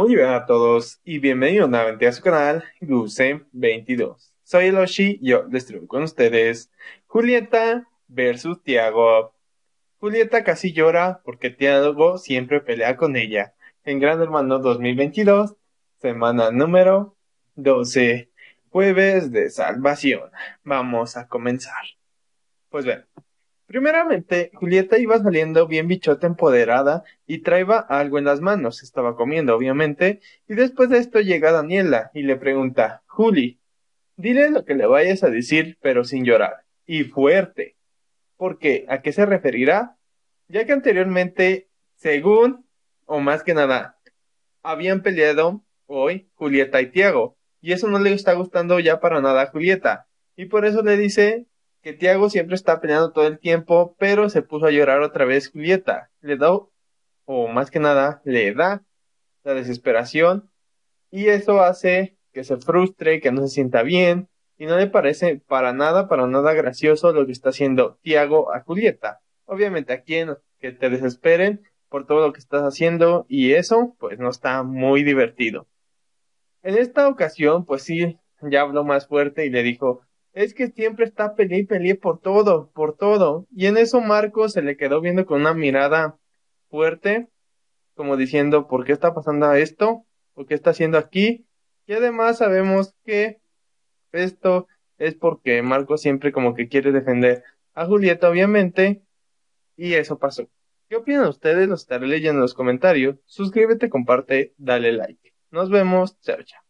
Muy bien a todos y bienvenidos nuevamente a su canal Gusem22. Soy Eloshi y yo les traigo con ustedes Julieta versus Tiago. Julieta casi llora porque Tiago siempre pelea con ella. En Gran Hermano 2022, semana número 12, jueves de salvación. Vamos a comenzar. Pues bueno, Primeramente, Julieta iba saliendo bien bichota empoderada y traía algo en las manos, estaba comiendo obviamente, y después de esto llega Daniela y le pregunta, Juli, dile lo que le vayas a decir, pero sin llorar, y fuerte. ¿Por qué? ¿A qué se referirá? Ya que anteriormente, según, o más que nada, habían peleado hoy Julieta y Tiago, y eso no le está gustando ya para nada a Julieta, y por eso le dice que Tiago siempre está peleando todo el tiempo, pero se puso a llorar otra vez Julieta. Le da, o más que nada, le da la desesperación y eso hace que se frustre, que no se sienta bien y no le parece para nada, para nada gracioso lo que está haciendo Tiago a Julieta. Obviamente a quien que te desesperen por todo lo que estás haciendo y eso pues no está muy divertido. En esta ocasión pues sí, ya habló más fuerte y le dijo es que siempre está peleé y peleé por todo, por todo. Y en eso Marco se le quedó viendo con una mirada fuerte, como diciendo, ¿por qué está pasando esto? ¿Por qué está haciendo aquí? Y además sabemos que esto es porque Marco siempre como que quiere defender a Julieta, obviamente, y eso pasó. ¿Qué opinan ustedes? Los estaré leyendo en los comentarios. Suscríbete, comparte, dale like. Nos vemos, chao, chao.